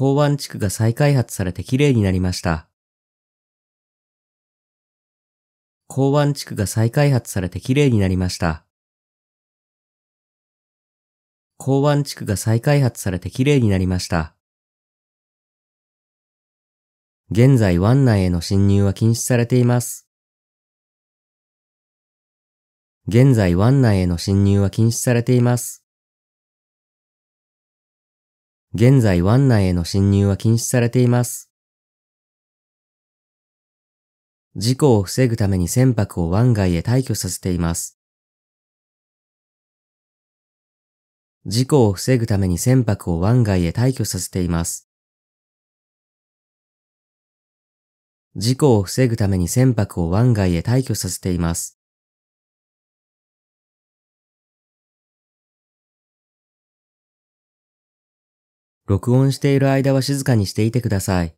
港湾地区が再開発されて綺麗になりました。港湾地区が再開発されて綺麗になりました。港湾地区が再開発されて綺麗になりました。現在湾内への侵入は禁止されています。現在湾内への侵入は禁止されています。現在湾内への侵入は禁止されています。事故を防ぐために船舶を湾外へ退去させています。事故を防ぐために船舶を湾外へ退去させています。事故を防ぐために船舶を湾外へ退去させています。録音している間は静かにしていてください。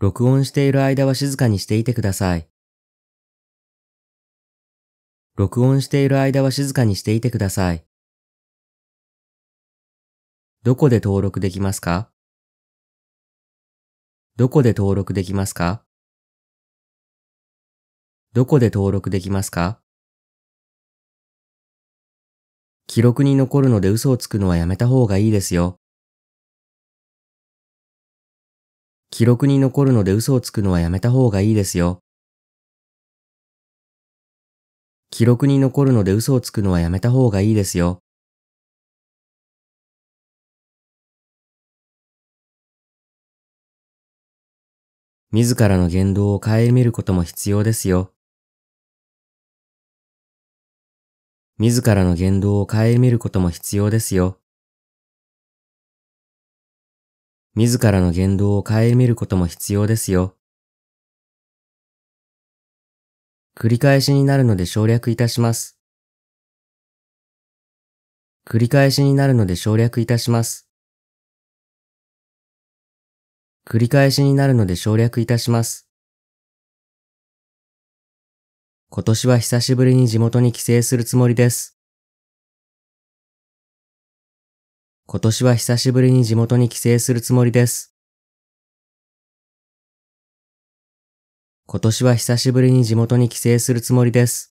録音している間は静かにしていてください。録音している間は静かにしていてください。どこで登録できますかどこで登録できますかどこで登録できますか記録に残るので嘘をつくのはやめた方がいいですよ。記録に残るので嘘をつくのはやめた方がいいですよ。記録に残るので嘘をつくのはやめた方がいいですよ。自らの言動をえみることも必要ですよ。自らの言動を顧みることも必要ですよ。自らの言動を顧みることも必要ですよ。繰り返しになるので省略いたします。繰り返しになるので省略いたします。繰り返しになるので省略いたします。今年は久しぶりに地元に帰省するつもりです。今年は久しぶりに地元に帰省するつもりです。今年は久しぶりに地元に帰省するつもりです。